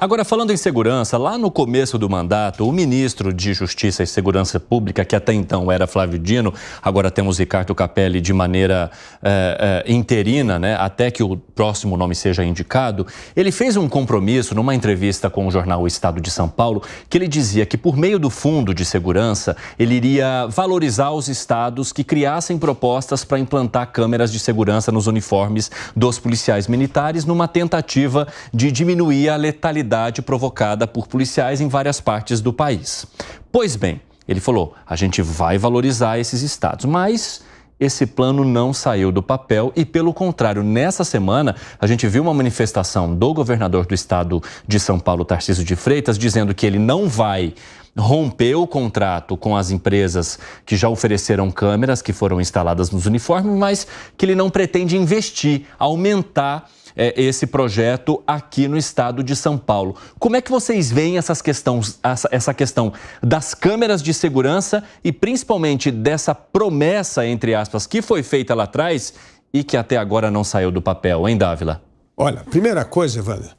Agora, falando em segurança, lá no começo do mandato, o ministro de Justiça e Segurança Pública, que até então era Flávio Dino, agora temos Ricardo Capelli de maneira é, é, interina, né, até que o próximo nome seja indicado, ele fez um compromisso numa entrevista com o jornal o Estado de São Paulo, que ele dizia que por meio do Fundo de Segurança, ele iria valorizar os estados que criassem propostas para implantar câmeras de segurança nos uniformes dos policiais militares, numa tentativa de diminuir a letalidade provocada por policiais em várias partes do país. Pois bem, ele falou: a gente vai valorizar esses estados, mas esse plano não saiu do papel e, pelo contrário, nessa semana a gente viu uma manifestação do governador do estado de São Paulo, Tarcísio de Freitas, dizendo que ele não vai romper o contrato com as empresas que já ofereceram câmeras que foram instaladas nos uniformes, mas que ele não pretende investir, aumentar é, esse projeto aqui no estado de São Paulo. Como é que vocês veem essas questões, essa, essa questão das câmeras de segurança e principalmente dessa promessa, entre aspas, que foi feita lá atrás e que até agora não saiu do papel, hein, Dávila? Olha, primeira coisa, Evandro,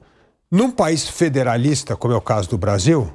num país federalista, como é o caso do Brasil,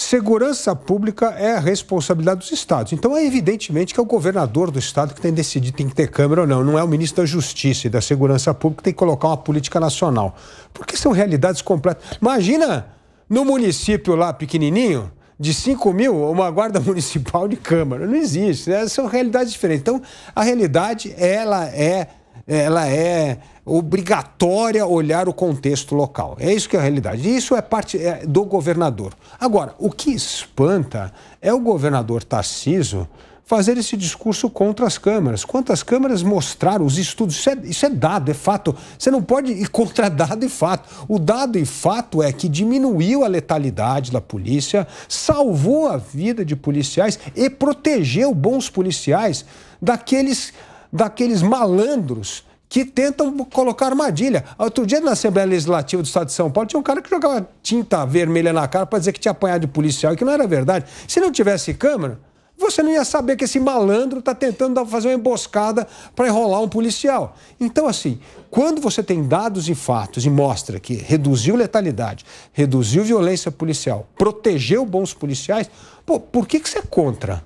Segurança pública é a responsabilidade dos estados. Então é evidentemente que é o governador do estado que tem que decidir tem que ter câmera ou não. Não é o ministro da Justiça e da Segurança Pública que tem que colocar uma política nacional. Porque são realidades completas. Imagina no município lá pequenininho, de 5 mil uma guarda municipal de Câmara. Não existe, né? são realidades diferentes. Então, a realidade, ela é ela é obrigatória olhar o contexto local. É isso que é a realidade. Isso é parte é, do governador. Agora, o que espanta é o governador Tarciso fazer esse discurso contra as câmaras. Quantas câmaras mostraram os estudos? Isso é, isso é, dado, é fato. Você não pode ir contra dado e fato. O dado e fato é que diminuiu a letalidade da polícia, salvou a vida de policiais e protegeu bons policiais daqueles daqueles malandros que tentam colocar armadilha. Outro dia, na Assembleia Legislativa do Estado de São Paulo, tinha um cara que jogava tinta vermelha na cara para dizer que tinha apanhado de policial, e que não era verdade. Se não tivesse câmera, você não ia saber que esse malandro está tentando fazer uma emboscada para enrolar um policial. Então, assim, quando você tem dados e fatos e mostra que reduziu letalidade, reduziu violência policial, protegeu bons policiais, pô, por que, que você é contra?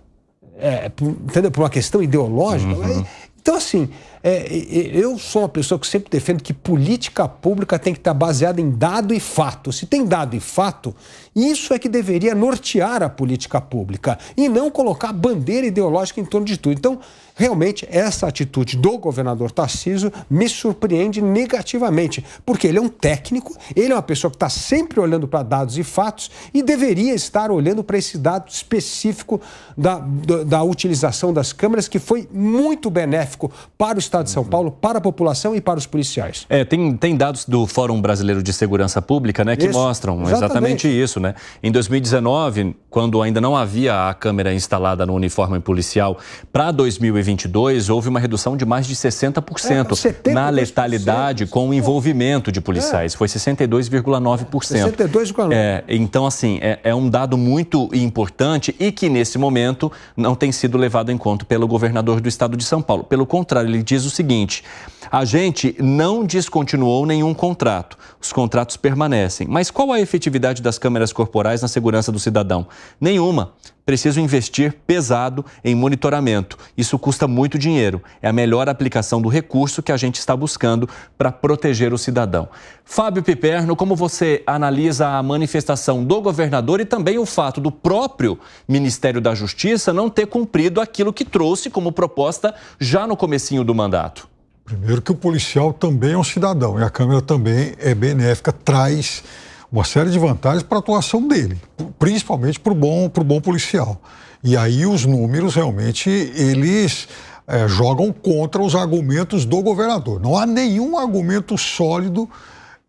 É, por, entendeu? Por uma questão ideológica, uhum. Então, assim, é, eu sou uma pessoa que sempre defendo que política pública tem que estar baseada em dado e fato. Se tem dado e fato, isso é que deveria nortear a política pública e não colocar bandeira ideológica em torno de tudo. Então, realmente, essa atitude do governador Tarcísio me surpreende negativamente, porque ele é um técnico, ele é uma pessoa que está sempre olhando para dados e fatos e deveria estar olhando para esse dado específico da, da, da utilização das câmeras, que foi muito benéfico para o Estado Estado de São Paulo para a população e para os policiais. É, tem, tem dados do Fórum Brasileiro de Segurança Pública né, que isso. mostram exatamente. exatamente. isso. Né? Em 2019, quando ainda não havia a câmera instalada no uniforme policial, para 2022 houve uma redução de mais de 60% é, na letalidade com o envolvimento de policiais. É. Foi 62,9%. 62,9%. É, então, assim, é, é um dado muito importante e que, nesse momento, não tem sido levado em conta pelo governador do estado de São Paulo. Pelo contrário, ele diz o seguinte: a gente não descontinuou nenhum contrato. Os contratos permanecem. Mas qual a efetividade das câmeras corporais na segurança do cidadão? Nenhuma preciso investir pesado em monitoramento. Isso custa muito dinheiro. É a melhor aplicação do recurso que a gente está buscando para proteger o cidadão. Fábio Piperno, como você analisa a manifestação do governador e também o fato do próprio Ministério da Justiça não ter cumprido aquilo que trouxe como proposta já no comecinho do mandato? Primeiro que o policial também é um cidadão e a Câmara também é benéfica, traz uma série de vantagens para a atuação dele principalmente para o bom, pro bom policial. E aí os números realmente eles é, jogam contra os argumentos do governador. Não há nenhum argumento sólido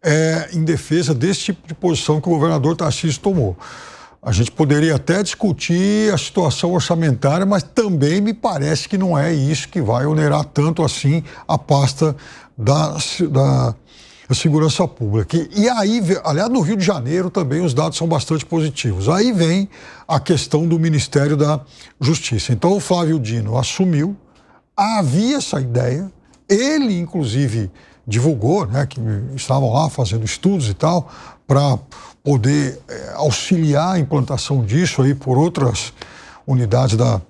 é, em defesa desse tipo de posição que o governador Tarcísio tomou. A gente poderia até discutir a situação orçamentária, mas também me parece que não é isso que vai onerar tanto assim a pasta da, da segurança pública. E aí, aliás, no Rio de Janeiro também os dados são bastante positivos. Aí vem a questão do Ministério da Justiça. Então, o Flávio Dino assumiu, havia essa ideia, ele, inclusive, divulgou, né, que estavam lá fazendo estudos e tal, para poder é, auxiliar a implantação disso aí por outras unidades da,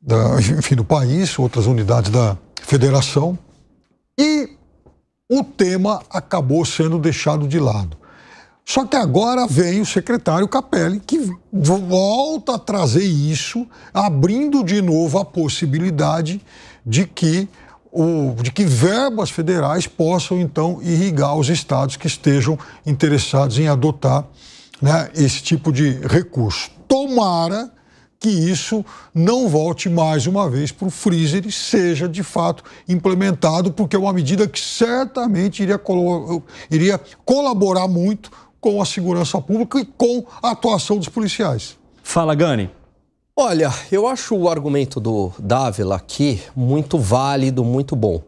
da, enfim, do país, outras unidades da federação. E o tema acabou sendo deixado de lado. Só que agora vem o secretário Capelli, que volta a trazer isso, abrindo de novo a possibilidade de que, o, de que verbas federais possam, então, irrigar os estados que estejam interessados em adotar né, esse tipo de recurso. Tomara que isso não volte mais uma vez para o freezer e seja de fato implementado, porque é uma medida que certamente iria, iria colaborar muito com a segurança pública e com a atuação dos policiais. Fala, Gani. Olha, eu acho o argumento do Dávila aqui muito válido, muito bom.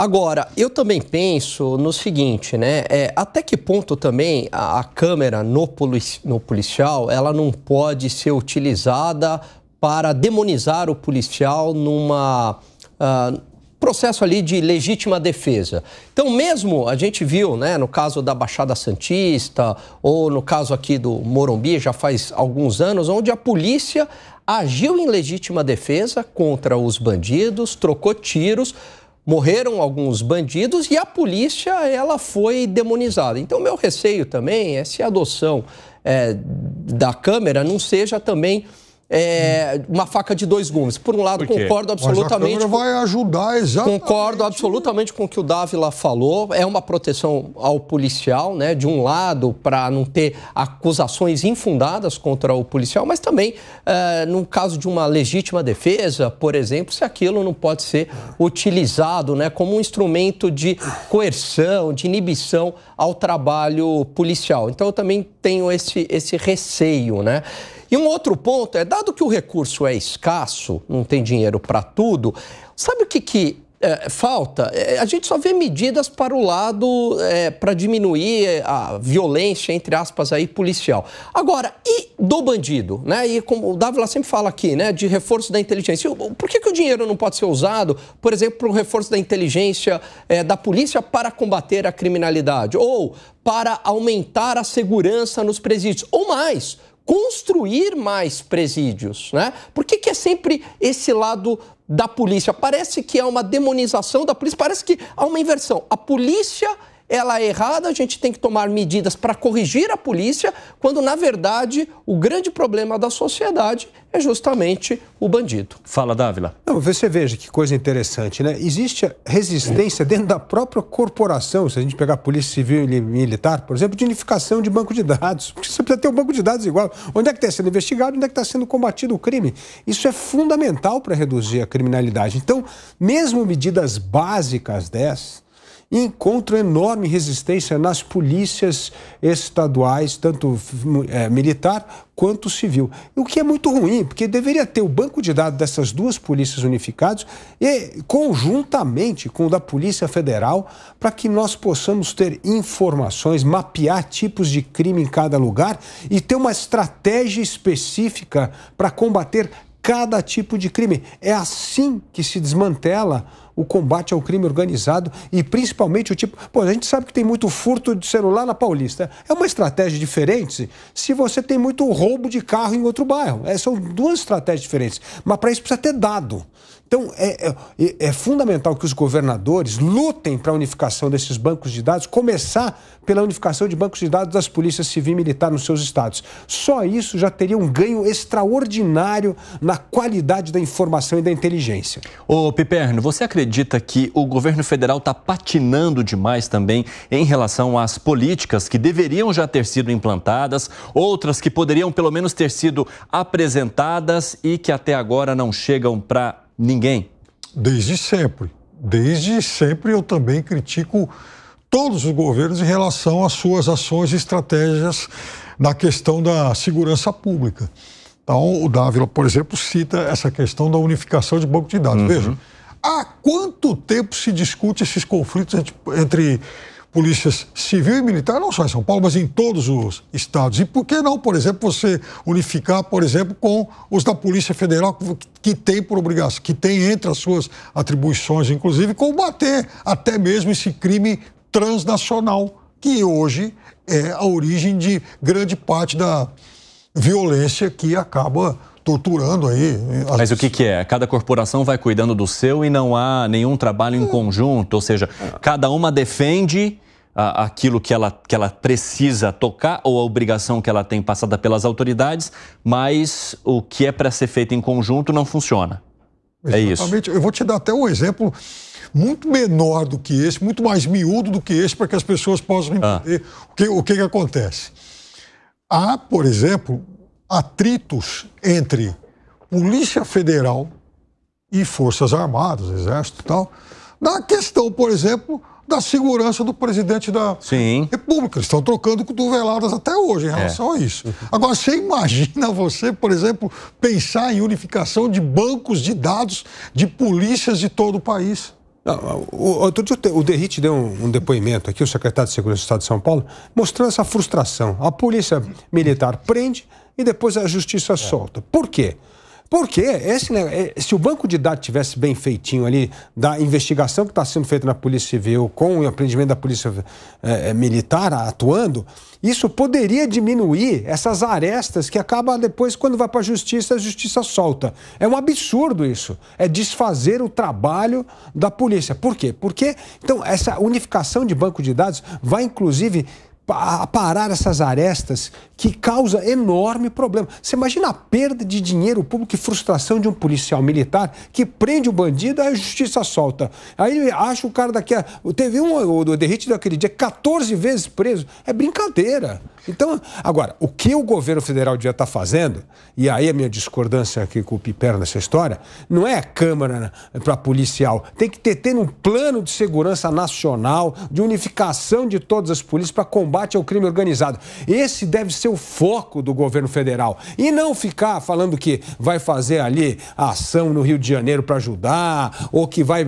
Agora, eu também penso no seguinte, né? É, até que ponto também a, a câmera no, polici no policial ela não pode ser utilizada para demonizar o policial numa. Uh, processo ali de legítima defesa. Então, mesmo a gente viu, né, no caso da Baixada Santista ou no caso aqui do Morumbi, já faz alguns anos, onde a polícia agiu em legítima defesa contra os bandidos, trocou tiros, morreram alguns bandidos e a polícia ela foi demonizada. Então, meu receio também é se a adoção é, da câmera não seja também é, uma faca de dois gumes. Por um lado, Por concordo absolutamente. Mas a vai ajudar exatamente. Concordo absolutamente com o que o Dávila falou. É uma proteção ao policial, né? De um lado, para não ter acusações infundadas contra o policial, mas também é, no caso de uma legítima defesa, por exemplo, se aquilo não pode ser utilizado né, como um instrumento de coerção, de inibição ao trabalho policial. Então eu também tenho esse, esse receio, né? E um outro ponto é, dado que o recurso é escasso, não tem dinheiro para tudo, sabe o que, que é, falta? É, a gente só vê medidas para o lado, é, para diminuir a violência, entre aspas, aí, policial. Agora, e do bandido? Né? E como o Dávila sempre fala aqui, né, de reforço da inteligência. Por que, que o dinheiro não pode ser usado, por exemplo, para o reforço da inteligência é, da polícia para combater a criminalidade? Ou para aumentar a segurança nos presídios? Ou mais construir mais presídios, né? Por que, que é sempre esse lado da polícia? Parece que é uma demonização da polícia, parece que há uma inversão. A polícia ela é errada, a gente tem que tomar medidas para corrigir a polícia, quando na verdade o grande problema da sociedade é justamente o bandido. Fala, Dávila. Não, você veja que coisa interessante, né? Existe resistência dentro da própria corporação, se a gente pegar a Polícia Civil e Militar, por exemplo, de unificação de banco de dados. Porque você precisa ter um banco de dados igual. Onde é que está sendo investigado, onde é que está sendo combatido o crime. Isso é fundamental para reduzir a criminalidade. Então, mesmo medidas básicas dessas, e encontro enorme resistência nas polícias estaduais, tanto é, militar quanto civil. O que é muito ruim, porque deveria ter o banco de dados dessas duas polícias unificadas e conjuntamente com o da Polícia Federal, para que nós possamos ter informações, mapear tipos de crime em cada lugar e ter uma estratégia específica para combater cada tipo de crime. É assim que se desmantela o combate ao crime organizado e principalmente o tipo. Pô, a gente sabe que tem muito furto de celular na Paulista. É uma estratégia diferente se você tem muito roubo de carro em outro bairro. É, são duas estratégias diferentes. Mas para isso precisa ter dado. Então, é, é, é, fundamental que os governadores lutem para a unificação desses bancos de dados, começar pela unificação de bancos de dados das polícias civil e militar nos seus estados. Só isso já teria um ganho extraordinário na qualidade da informação e da inteligência. Ô Piperno, você acredita que o governo federal está patinando demais também em relação às políticas que deveriam já ter sido implantadas, outras que poderiam pelo menos ter sido apresentadas e que até agora não chegam para Ninguém? Desde sempre. Desde sempre eu também critico todos os governos em relação às suas ações e estratégias na questão da segurança pública. Então, o Dávila, por exemplo, cita essa questão da unificação de banco de dados. Uhum. Veja, há quanto tempo se discute esses conflitos entre, entre polícias civil e militar, não só em São Paulo, mas em todos os estados. E por que não, por exemplo, você unificar, por exemplo, com os da Polícia Federal, que tem por obrigação, que tem entre as suas atribuições, inclusive, combater até mesmo esse crime transnacional, que hoje é a origem de grande parte da violência que acaba torturando aí. Eh, mas o que, que, é? Cada corporação vai cuidando do seu e não há nenhum trabalho em hum. conjunto, ou seja, cada uma defende aquilo que ela, que ela precisa tocar ou a obrigação que ela tem passada pelas autoridades, mas o que é para ser feito em conjunto não funciona. Exatamente. É isso. Eu vou te dar até um exemplo muito menor do que esse, muito mais miúdo do que esse, para que as pessoas possam ah. entender ah. o, que, o que, que acontece. Há, por exemplo, atritos entre Polícia Federal e Forças Armadas, Exército e tal, na questão, por exemplo, da segurança do presidente da Sim. República. Eles estão trocando cotoveladas até hoje em relação é. a isso. Agora, você imagina você, por exemplo, pensar em unificação de bancos de dados de polícias de todo o país? Não, ah, outro dia o Derrit deu um, um, depoimento aqui, o secretário de Segurança do Estado de São Paulo, mostrando essa frustração. A polícia militar prende e depois a justiça é. solta. Por quê? Porque esse, eh, se o banco de dados tivesse bem feitinho ali, da investigação que está sendo feita na Polícia Civil, com o aprendimento da Polícia eh, eh, Militar atuando, isso poderia diminuir essas arestas que acaba depois, quando vai para a Justiça, a Justiça solta. É um absurdo isso. É desfazer o trabalho da polícia. Por quê? Porque, então, essa unificação de banco de dados vai, inclusive, a parar essas arestas que causa enorme problema. Você imagina a perda de dinheiro público e frustração de um policial militar que prende o bandido, aí a justiça solta. Aí acha o cara daqui a... Teve um, o Derrite daquele dia, 14 vezes preso. É brincadeira. Então, agora, o que o governo federal devia estar tá fazendo, e aí a minha discordância aqui com o Piper nessa história, não é a Câmara né, para policial. Tem que ter, ter um plano de segurança nacional, de unificação de todas as polícias para combate combate ao crime organizado. Esse deve ser o foco do governo federal. E não ficar falando que vai fazer ali ação no Rio de Janeiro para ajudar, ou que vai eh,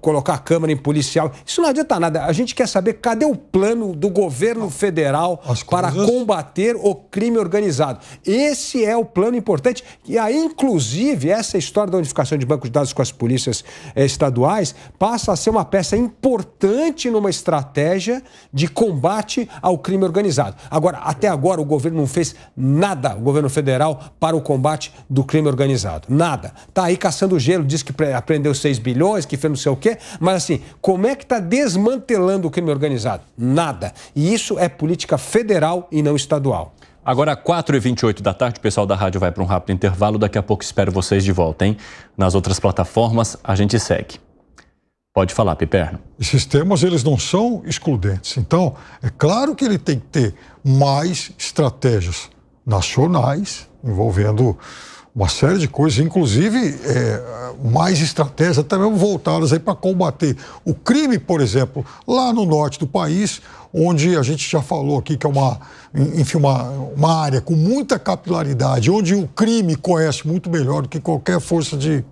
colocar a Câmara em policial. Isso não adianta nada. A gente quer saber cadê o plano do governo federal coisas... para combater o crime organizado. Esse é o plano importante. E aí, inclusive, essa história da unificação de bancos de dados com as polícias eh, estaduais passa a ser uma peça importante numa estratégia de combate combate ao crime organizado. Agora, até agora o governo não fez nada, o governo federal, para o combate do crime organizado. Nada. Está aí caçando gelo, diz que aprendeu 6 bilhões, que fez não sei o quê, mas assim, como é que está desmantelando o crime organizado? Nada. E isso é política federal e não estadual. Agora, 4h28 da tarde, o pessoal da rádio vai para um rápido intervalo. Daqui a pouco espero vocês de volta, hein? Nas outras plataformas, a gente segue. Pode falar, Piperno. Esses temas, eles não são excludentes. Então, é claro que ele tem que ter mais estratégias nacionais, envolvendo uma série de coisas, inclusive é, mais estratégias também voltadas aí para combater o crime, por exemplo, lá no norte do país, onde a gente já falou aqui que é uma, enfim, uma, uma área com muita capilaridade, onde o crime conhece muito melhor do que qualquer força de,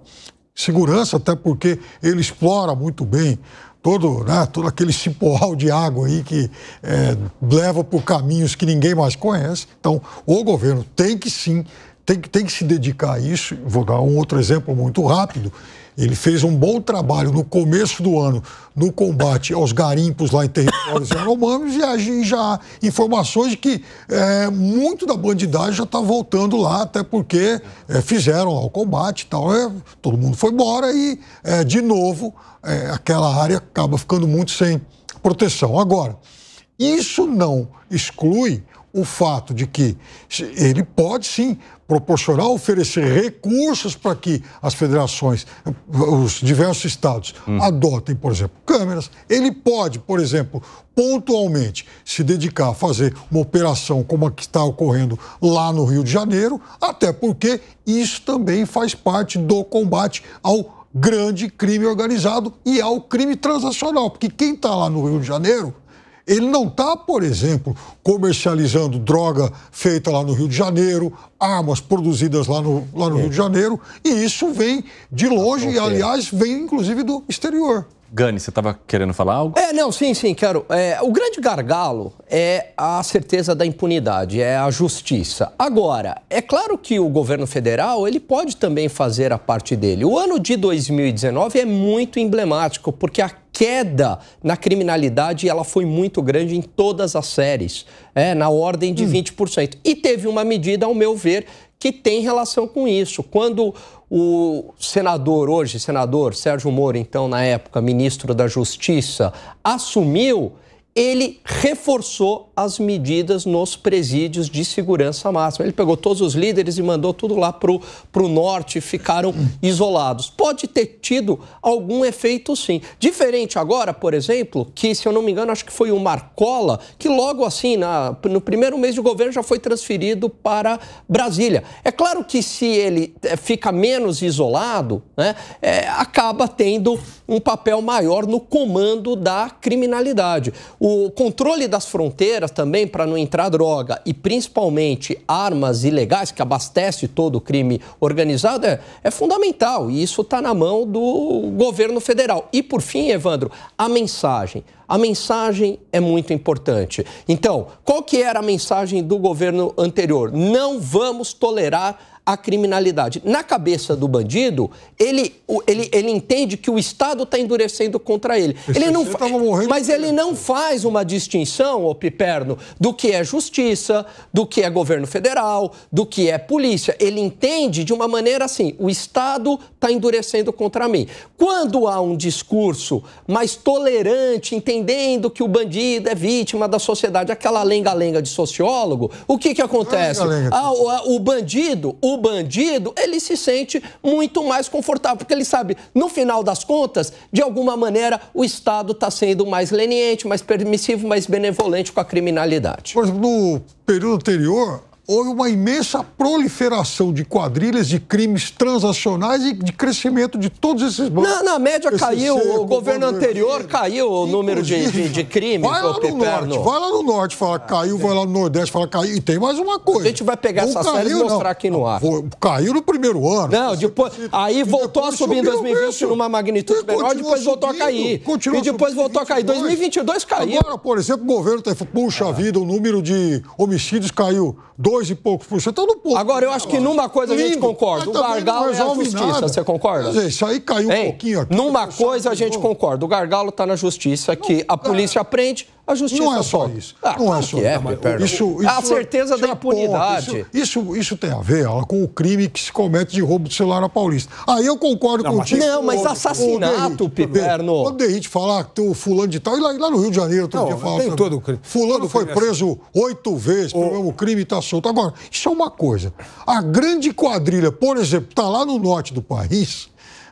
segurança, até porque ele explora muito bem todo, né, todo aquele cipoal de água aí que é, leva por caminhos que ninguém mais conhece. Então, o governo tem que sim tem, tem que se dedicar a isso. Vou dar um outro exemplo muito rápido. Ele fez um bom trabalho no começo do ano no combate aos garimpos lá em territórios yanomamis e a já há informações de que é, muito da bandidagem já está voltando lá, até porque é, fizeram lá o combate e tal. É, todo mundo foi embora e, é, de novo, é, aquela área acaba ficando muito sem proteção. Agora, isso não exclui o fato de que ele pode sim proporcionar, oferecer recursos para que as federações, os diversos estados, hum. adotem, por exemplo, câmeras. Ele pode, por exemplo, pontualmente se dedicar a fazer uma operação como a que está ocorrendo lá no Rio de Janeiro, até porque isso também faz parte do combate ao grande crime organizado e ao crime transacional. Porque quem está lá no Rio de Janeiro ele não está, por exemplo, comercializando droga feita lá no Rio de Janeiro, armas produzidas lá no, lá no é. Rio de Janeiro, e isso vem de longe, e aliás, vem inclusive do exterior. Gani, você estava querendo falar algo? É, não, sim, sim, quero. É, o grande gargalo é a certeza da impunidade, é a justiça. Agora, é claro que o governo federal ele pode também fazer a parte dele. O ano de 2019 é muito emblemático, porque a queda na criminalidade ela foi muito grande em todas as séries, é, na ordem de hum. 20%. E teve uma medida, ao meu ver, que tem relação com isso. Quando o senador, hoje senador Sérgio Moro, então na época ministro da Justiça, assumiu, ele reforçou as medidas nos presídios de segurança máxima. Ele pegou todos os líderes e mandou tudo lá para o norte, ficaram isolados. Pode ter tido algum efeito, sim. Diferente agora, por exemplo, que, se eu não me engano, acho que foi o Marcola, que logo assim, na, no primeiro mês de governo, já foi transferido para Brasília. É claro que se ele eh, fica menos isolado, né, é, acaba tendo um papel maior no comando da criminalidade. O o controle das fronteiras também para não entrar droga e principalmente armas ilegais que abastece todo o crime organizado é, é fundamental e isso está na mão do governo federal. E por fim, Evandro, a mensagem. A mensagem é muito importante. Então, qual que era a mensagem do governo anterior? Não vamos tolerar a criminalidade. Na cabeça do bandido, ele, ele, ele entende que o Estado está endurecendo contra ele. ele não fa... Mas ele não faz uma distinção, ô Piperno, do que é justiça, do que é governo federal, do que é polícia. Ele entende de uma maneira assim: o Estado está endurecendo contra mim. Quando há um discurso mais tolerante, entendendo que o bandido é vítima da sociedade, aquela lenga-lenga de sociólogo, o que, que acontece? Ah, o bandido, o bandido, ele se sente muito mais confortável, porque ele sabe, no final das contas, de alguma maneira, o Estado está sendo mais leniente, mais permissivo, mais benevolente com a criminalidade. Por exemplo, no período anterior, houve uma imensa proliferação de quadrilhas, de crimes transacionais e de crescimento de todos esses bancos. Não, na média Esse caiu, o governo, anterior caiu o número de, de, de crimes. Vai lá no Piperno. norte, vai lá no norte, fala ah, caiu, sim. vai lá no nordeste, fala caiu. E tem mais uma coisa. A gente vai pegar não essas e mostrar não. aqui no ah, ar. caiu no primeiro ano. Não, depois, aí voltou depois a subir em 2020 numa magnitude e menor, depois voltou a cair. E depois voltou a cair. 2022 caiu. Agora, por exemplo, o governo, puxa ah. vida, o número de homicídios caiu dois 2 e poucos por cento, no pouco. Então Agora, eu acho que numa coisa Lindo, a gente concorda. O gargalo é a é justiça, nada. você concorda? Dizer, isso aí caiu hein? um pouquinho aqui. Numa tá coisa a tá gente concorda. O gargalo está na justiça, não, que a polícia é. prende, a justiça não é só isso. Ah, não é só é, mas, isso, isso. A é certeza da é impunidade. isso, isso, isso, tem a ver ela, com o crime que se comete de roubo de celular na Paulista. Aí eu concordo não, contigo. Mas, não, mas assassinato, Piperno. Quando eu te falar que o fulano de tal, e lá, lá, no Rio de Janeiro, outro não, dia falando. Tem todo o crime. Fulano foi é preso oito vezes pelo mesmo crime e está solto. Agora, isso é uma coisa. A grande quadrilha, por exemplo, está lá no norte do país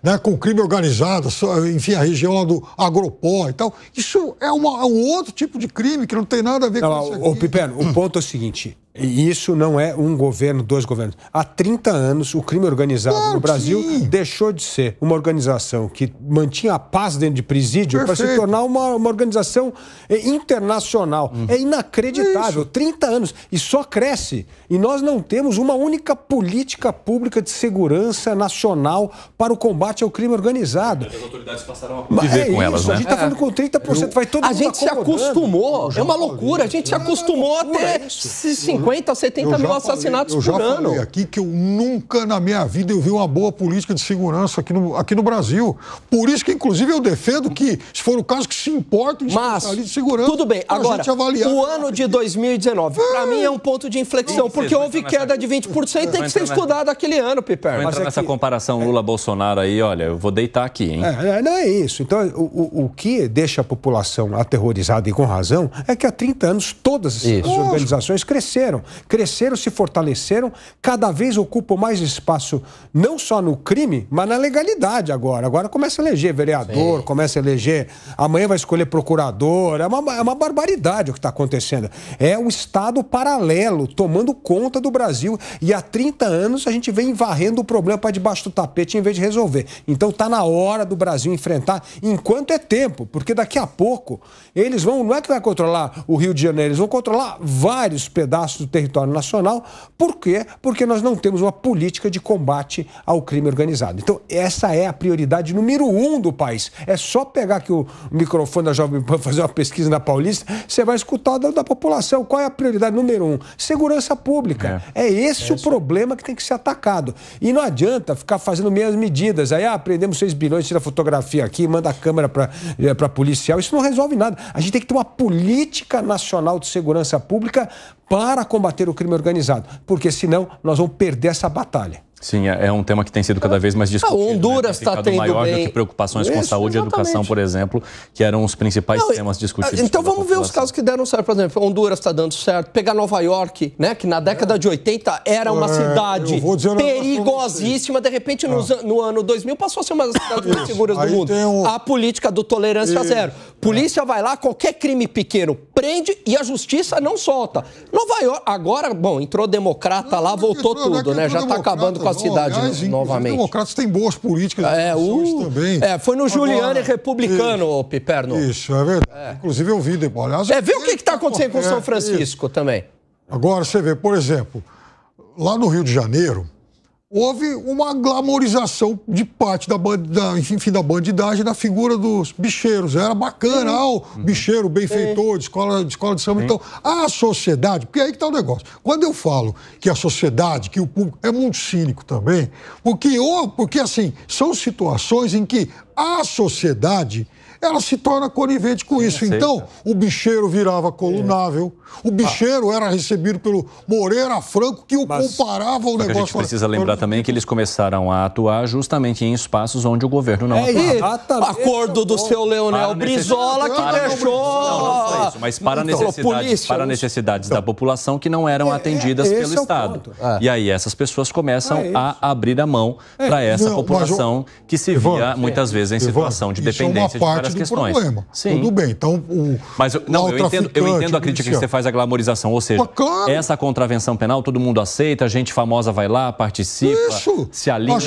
né, com crime organizado, enfim, a região do Agropó e tal. Isso é, uma, é um outro tipo de crime que não tem nada a ver não, com isso. Aqui. O Piperno o ponto é o seguinte: e isso não é um governo, dois governos. Há 30 anos, o crime organizado no Brasil sim. deixou de ser uma organização que mantinha a paz dentro de presídio para se tornar uma, uma organização eh, internacional. Hum. É inacreditável. Isso. 30 anos. E só cresce. E nós não temos uma única política pública de segurança nacional para o combate ao crime organizado. As autoridades passaram a conviver é com isso, elas, né? A gente está é. falando com 30%, é. vai todo a mundo A gente se acostumou. É uma loucura. A gente se é acostumou é até 50%. 50 a 70 mil assassinatos falei, por ano. Eu já falei aqui que eu nunca na minha vida eu vi uma boa política de segurança aqui no, aqui no Brasil. Por isso que, inclusive, eu defendo que, se for o caso, que se importem de Mas, de segurança. Tudo bem, agora, o ano de 2019, é. para mim, é um ponto de inflexão, porque houve queda de 20% e tem que ser estudado aquele ano, Piper. Mas é nessa comparação é. Lula-Bolsonaro aí, olha, eu vou deitar aqui, hein? É, é não é isso. Então, o, o que deixa a população aterrorizada e com razão é que há 30 anos todas as organizações cresceram cresceram, cresceram, se fortaleceram, cada vez ocupam mais espaço, não só no crime, mas na legalidade agora. Agora começa a eleger vereador, Sim. começa a eleger, amanhã vai escolher procurador. É uma, é uma barbaridade o que está acontecendo. É um Estado paralelo tomando conta do Brasil e há 30 anos a gente vem varrendo o problema para debaixo do tapete em vez de resolver. Então tá na hora do Brasil enfrentar enquanto é tempo, porque daqui a pouco eles vão, não é que vai controlar o Rio de Janeiro, eles vão controlar vários pedaços território nacional. Por quê? Porque nós não temos uma política de combate ao crime organizado. Então, essa é a prioridade número um do país. É só pegar aqui o microfone da Jovem Pan, fazer uma pesquisa na Paulista, você vai escutar da, da população. Qual é a prioridade número um? Segurança pública. É, é esse é o problema que tem que ser atacado. E não adianta ficar fazendo meias medidas. Aí, ah, prendemos 6 bilhões, tira fotografia aqui, manda a câmera para eh, policial. Isso não resolve nada. A gente tem que ter uma política nacional de segurança pública para combater o crime organizado, porque senão nós vamos perder essa batalha. Sim, é, é um tema que tem sido cada vez mais ah, discutido. A né? Honduras está né? tendo maior bem... do que preocupações Isso, com saúde exatamente. e educação, por exemplo, que eram os principais Não, temas discutidos. Então vamos ver os casos que deram certo, por exemplo, Honduras está dando certo, pegar Nova York, né, que na década é. de 80 era uma é, cidade perigosíssima, de repente ah. no, ano 2000 passou a ser uma das cidades mais seguras do mundo. Um... A política do tolerância Isso. zero. É. Polícia é. vai lá, qualquer crime pequeno prende e a justiça não solta. Nova York, agora, bom, entrou democrata lá, voltou né? tudo, né? Já está acabando com com a cidade aliás, novamente. Os democratas têm boas políticas é, o... também. É, foi no Agora, Giuliani republicano, isso, Piperno. Isso, é verdade. É. Inclusive eu vi depois. Aliás, é, vê o que está tá acontecendo com São é, Francisco isso. também. Agora, você vê, por exemplo, lá no Rio de Janeiro, houve uma glamorização de parte da, da, enfim, da bandidagem da figura dos bicheiros. Era bacana, uhum. ah, o bicheiro, benfeitor, de escola de, escola de samba. Uhum. Então, a sociedade, porque aí que está o negócio. Quando eu falo que a sociedade, que o público é muito cínico também, porque, ou, porque assim, são situações em que a sociedade ela se torna conivente com Sim, isso. Aceita. Então, o bicheiro virava colunável, é. o bicheiro ah. era recebido pelo Moreira Franco, que o Mas, comparava ao negócio. A gente precisa lembrar também que eles começaram a atuar justamente em espaços onde o governo não é atuava. Acordo do seu Leonel Brizola que deixou... Não, não isso, mas para então, necessidades, para necessidades então. da população que não eram é, atendidas é, pelo é Estado. É. E aí essas pessoas começam a abrir a mão para essa não, população eu... que se via muitas vezes em situação de dependência de várias questões. Problema. Sim. Tudo bem. Então, o, Mas eu, não, eu entendo, eu entendo a crítica é que você faz à glamorização. Ou seja, essa contravenção penal todo mundo aceita, a gente famosa vai lá, participa, Isso. se alinha,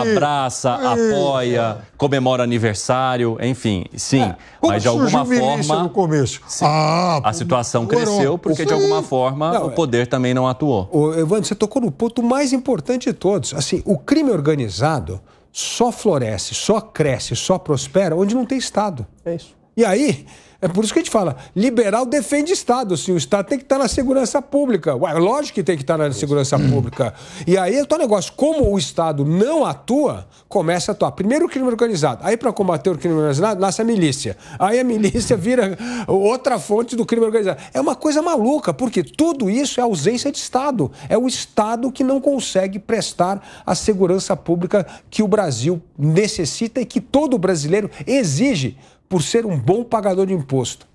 abraça, é. apoia, comemora aniversário, enfim. Sim. É. Mas de alguma forma. No começo? ah, a situação cresceu porque, de alguma forma, não, o poder também não atuou. Evandro, você tocou no ponto mais importante de todos. Assim, o crime organizado só floresce, só cresce, só prospera onde não tem Estado. É isso. E aí, é por isso que a gente fala, liberal defende Estado, sim. O Estado tem que estar na segurança pública. Ué, lógico que tem que estar na segurança hum. pública. E aí é o negócio, como o Estado não atua, começa a atuar. Primeiro o crime organizado. Aí, para combater o crime organizado, nasce a milícia. Aí a milícia vira outra fonte do crime organizado. É uma coisa maluca, porque tudo isso é ausência de Estado. É o Estado que não consegue prestar a segurança pública que o Brasil necessita e que todo brasileiro exige por ser um bom pagador de imposto.